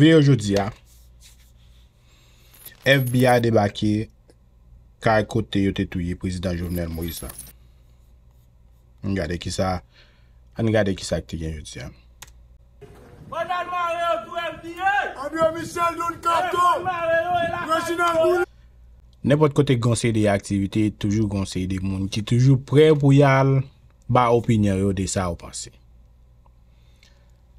Ve yo jodi a, FBI deba ki kar kote yo tetouye prezident Jovenel Moïse la. An gade ki sa, an gade ki sa ki gen jodi a. Nèpot kote gonse di aktivite, toujou gonse di moun ki toujou pre pou yal ba opinyon yo de sa ou pase.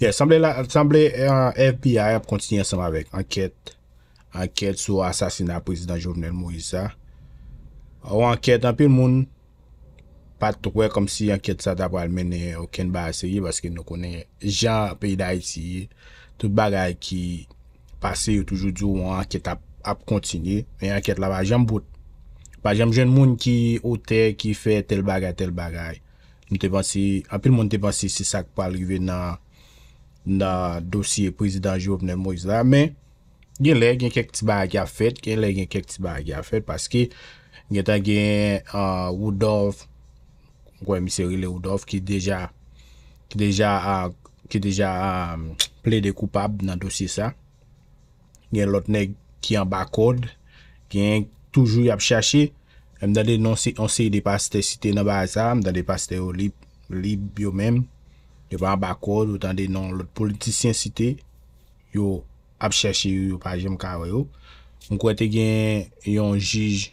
Ye, semblè FBI ap kontinye ansem avek, anket, anket sou asasina prezident Jovenel Moïsa. Ou anket anpe moun, pat trouwe kom si anket sa tap wale mene ou ken ba ase ye, baske nou konen jan pe iday si, tout bagay ki pase yo toujou di ou anket ap kontinye, enket la va jambout, pa jamb jen moun ki ote ki fe tel bagay, tel bagay. apil moun te pansi se sak pa alive nan dosye prezident Joub nen Moïse la, men gen lè gen kek ti ba a gya fet, gen lè gen kek ti ba a gya fet, paske gen ta gen Woodhoff, kwen miseri le Woodhoff, ki deja ple de koupab nan dosye sa, gen lot nek ki an bakod, gen toujou yap chashi, M da de non se yi de pa site site nan ba a sa, m da de pa site yo lib, lib yo menm. Yo pa an bak kod, yo tan de non lot politisyen site, yo ap chache yo, yo pa jem kaw yo. M kwe te gen yon jij,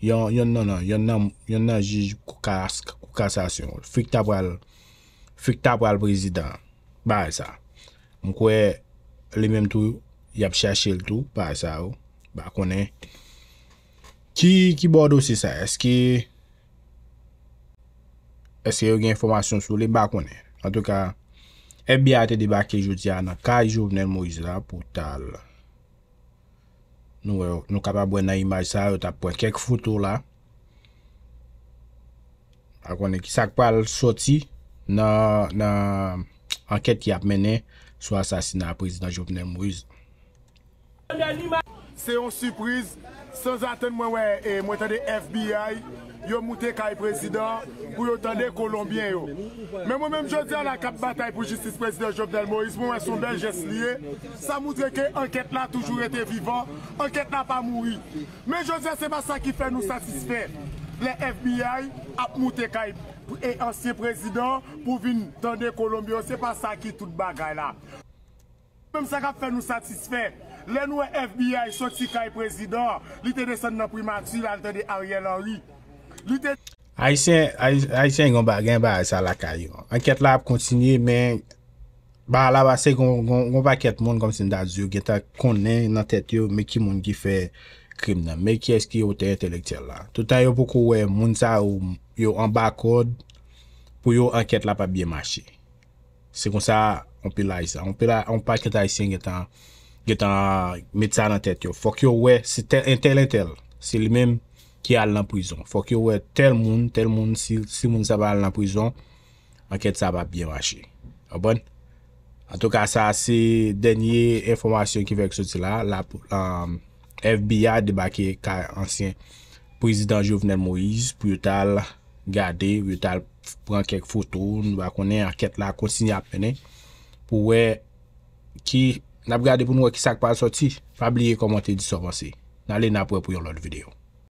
yon nan jij kou kask, kou kassasyon, friktapwal, friktapwal prezident, ba a sa. M kwe le menm tou, yi ap chache l tou, ba a sa yo, ba konen. Ki, ki bordo se sa, eske, eske yon gen informasyon sou li bak wane? An tou ka, e biate di bak ke jouti an, ka jounen mouz la pou tal. Nou e, nou kapabwen nan imaj sa, yo tap pou enkek foutou la. Akwane, ki sak pal soti nan, nan, anket ki ap mene, sou asasin nan prezident jounen mouz. Annen imaj! Se yon surprise, se yon zaten mwen mwen tande FBI, yon mwote kaj prezident pou yon tande Colombien yo. Men mwen menm jodi an la kap batay pou justice prezident Jobdel Moïse, mwen son bel jesliye, sa mwote ke anket la toujou ete vivan, anket la pa mouri. Men jodi an se pa sa ki fè nou satisfè. Le FBI ap mwote kaj e ansye prezident pou vin tande Colombien yo, se pa sa ki tout bagay la. Menm se ka fè nou satisfè. Lenwe FBI sot si kay e prezidor, li te de san napri matri lal te de a riel a li. A isen yon bagen ba a yon sa lakayon. Anket la ap kontinye men, ba la ba se yon baget moun kom sin da zyo, gen ta konnen nan tet yo me ki moun ki fe krim nan, me ki eski yo te entelektel la. Toutan yo pou kowe moun sa yo an bakod pou yo anket la pa biye mache. Se kon sa, on pi la yon sa, on pi la, on pa ket a isen gen tan... ge tan met sa nan tet yo. Fok yo we, se tel, entel, entel, se li menm ki al nan prizon. Fok yo we, tel moun, tel moun, si moun sa ba al nan prizon, anket sa ba biye wache. A bon? An tou ka sa, se denye informasyon ki vek soti la, la euh, FBI debake ka ansyen prezident Jovenel Moïse, pou yo tal gade, yo tal pran kek fotou, nou ba konen anket la konsigne apene, pou we, ki... Nap gade pou nou wè ki sak pa a soti, pa bliye komante diso vase. Na le nap wè pou yon lot videyo.